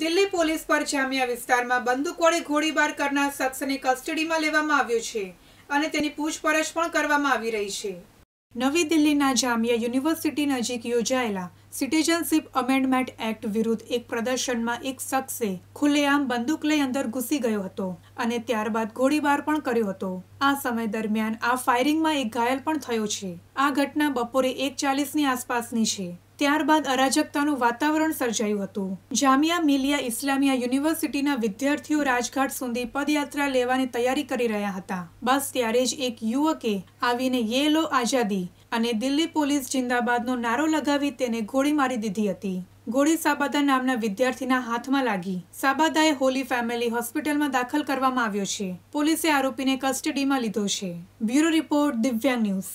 Delhi police પર જામિયા વિસ્તારમાં બંદૂક વડે ગોળીબાર કરનાર શખ્સને કસ્ટડીમાં લેવામાં આવ્યો છે અને તેની પૂછપરછ પણ કરવામાં આવી રહી છે નવી દિલ્હીના જામિયા યુનિવર્સિટી નજીક યોજાયેલા સિટીઝનશીપ અમેન્ડમેન્ટ એક્ટ વિરુદ્ધ એક પ્રદર્શનમાં એક શખ્સે ખુલ્લેઆમ બંદૂક લઈ અંદર ઘૂસી ગયો હતો અને ત્યારબાદ ગોળીબાર પણ કર્યો હતો આ સમય દરમિયાન આ ફાયરિંગમાં એક ઘાયલ પણ થયો છે આ ઘટના બપોરે એક ચાલીસની આસપાસની છે ત્યારબાદ અરાજકતાનું વાતાવરણ સર્જાયું હતું જામિયા મિલિયા ઇસ્લામિયા યુનિવર્સિટીના વિદ્યાર્થીઓ રાજઘાટ સુધી પદયાત્રા લેવાની તૈયારી કરી રહ્યા હતા બસ ત્યારે જ એક યુવકે આવીને યેલો આઝાદી અને દિલ્હી પોલીસ જિંદાબાદનો નારો લગાવી તેને ગોળી મારી દીધી હતી ગોળી સાબાદા નામના વિદ્યાર્થીના હાથમાં લાગી સાબાદાએ હોલી ફેમિલી હોસ્પિટલમાં દાખલ કરવામાં આવ્યો છે પોલીસે આરોપીને કસ્ટડીમાં લીધો છે બ્યુરો રિપોર્ટ દિવ્યાંગ ન્યૂઝ